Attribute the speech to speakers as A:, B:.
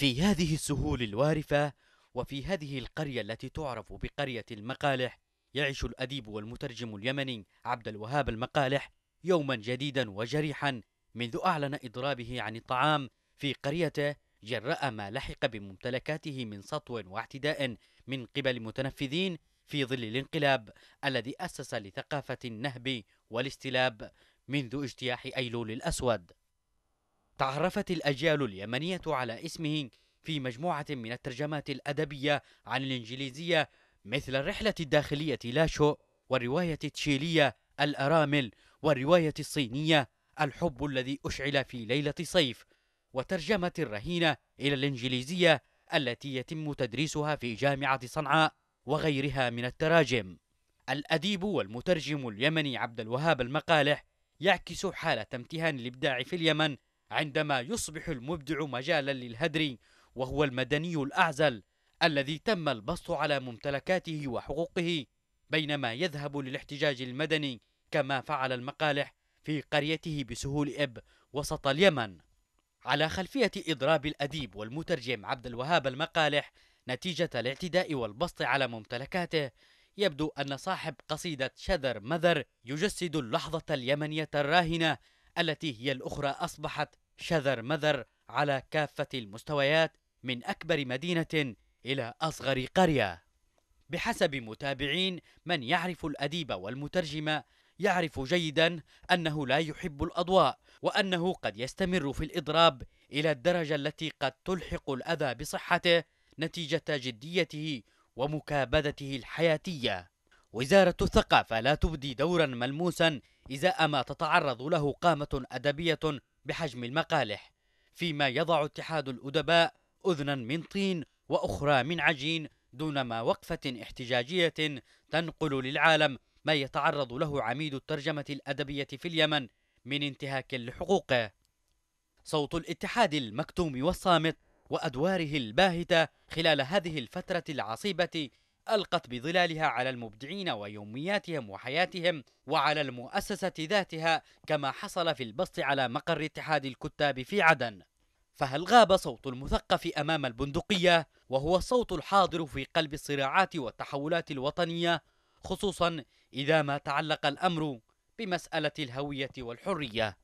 A: في هذه السهول الوارفة وفي هذه القرية التي تعرف بقرية المقالح يعيش الأديب والمترجم اليمني عبد الوهاب المقالح يوما جديدا وجريحا منذ أعلن إضرابه عن الطعام في قريته جراء ما لحق بممتلكاته من سطو واعتداء من قبل متنفذين في ظل الانقلاب الذي أسس لثقافة النهب والاستلاب منذ اجتياح أيلول الأسود تعرفت الأجيال اليمنية على اسمه في مجموعة من الترجمات الأدبية عن الإنجليزية مثل الرحلة الداخلية لاشو والرواية التشيلية الأرامل والرواية الصينية الحب الذي أشعل في ليلة صيف وترجمة الرهينة إلى الإنجليزية التي يتم تدريسها في جامعة صنعاء وغيرها من التراجم الأديب والمترجم اليمني عبد الوهاب المقالح يعكس حالة امتهان الإبداع في اليمن عندما يصبح المبدع مجالا للهدر وهو المدني الأعزل الذي تم البسط على ممتلكاته وحقوقه بينما يذهب للاحتجاج المدني كما فعل المقالح في قريته بسهول إب وسط اليمن على خلفية إضراب الأديب والمترجم عبد الوهاب المقالح نتيجة الاعتداء والبسط على ممتلكاته يبدو أن صاحب قصيدة شذر مذر يجسد اللحظة اليمنية الراهنة التي هي الأخرى أصبحت شذر مذر على كافة المستويات من أكبر مدينة إلى أصغر قرية بحسب متابعين من يعرف الأديب والمترجم يعرف جيدا أنه لا يحب الأضواء وأنه قد يستمر في الإضراب إلى الدرجة التي قد تلحق الأذى بصحته نتيجة جديته ومكابدته الحياتية وزارة الثقافة لا تبدي دورا ملموسا إزاء ما تتعرض له قامة أدبية بحجم المقالح فيما يضع اتحاد الأدباء أذنا من طين وأخرى من عجين دون ما وقفة احتجاجية تنقل للعالم ما يتعرض له عميد الترجمة الأدبية في اليمن من انتهاك لحقوقه صوت الاتحاد المكتوم والصامت وأدواره الباهتة خلال هذه الفترة العصيبة ألقت بظلالها على المبدعين ويومياتهم وحياتهم وعلى المؤسسة ذاتها كما حصل في البسط على مقر اتحاد الكتاب في عدن فهل غاب صوت المثقف أمام البندقية وهو الصوت الحاضر في قلب الصراعات والتحولات الوطنية خصوصا إذا ما تعلق الأمر بمسألة الهوية والحرية